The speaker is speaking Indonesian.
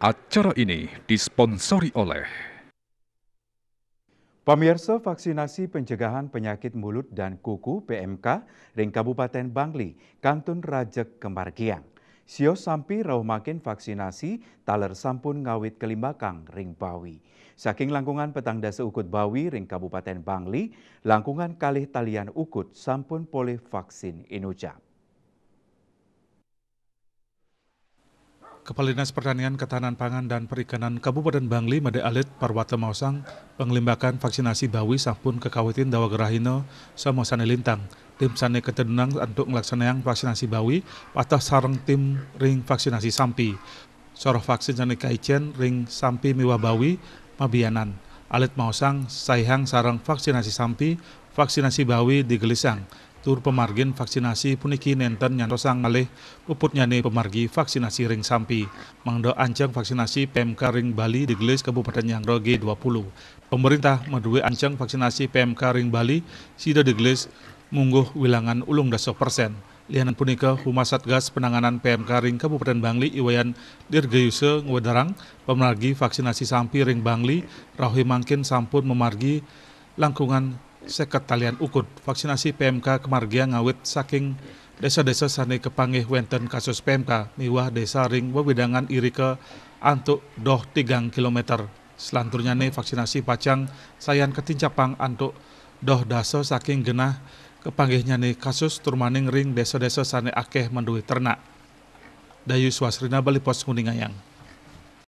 Acara ini disponsori oleh Pemirsa Vaksinasi Pencegahan Penyakit Mulut dan Kuku PMK Ring Kabupaten Bangli, Kantun Rajek Kemargiang. Sio sampi rauh makin vaksinasi taler sampun ngawit kelimbakang ring Bawi. Saking langkungan petang dasa ukut Bawi ring Kabupaten Bangli, langkungan kalih talian ukut sampun poleh vaksin inucap. Kepala Dinas Pertanian Ketahanan Pangan dan Perikanan Kabupaten Bangli Made Alit Parwata Mausang penglimbakan vaksinasi bawi sampun kekawitin dawa gerahino samosane lintang. Tim sane ketedunang untuk melaksanakan vaksinasi bawi atas sarang tim ring vaksinasi sampi. Soroh vaksin sane kaicen ring sampi miwa bawi mabianan. Alit Mausang sayang sarang vaksinasi sampi, vaksinasi bawi digelisang tur pemargin vaksinasi puniki nenten nyantosang malih nyane pemargi vaksinasi ring sampi. Mangdo anjang vaksinasi PMK ring Bali digelis Kabupaten Yangro G20. Pemerintah medue anjang vaksinasi PMK ring Bali sida digelis mungguh wilangan ulung daso persen. Lianan punika Humas Satgas Penanganan PMK Ring Kabupaten Bangli Iwayan Dirgayuse Ngwedarang pemargi vaksinasi sampi Ring Bangli Rahimangkin Mangkin sampun memargi langkungan seket talian ukur vaksinasi PMK kemargia ngawit saking desa-desa sane kepangih wenten kasus PMK miwah desa ring wewidangan iri ke antuk doh tigang kilometer selanturnya nih vaksinasi pacang sayan ketincapang antuk doh daso saking genah kepanggihnya nih kasus turmaning ring desa-desa sani akeh mendui ternak Dayu Swasrina Pos Kuningayang.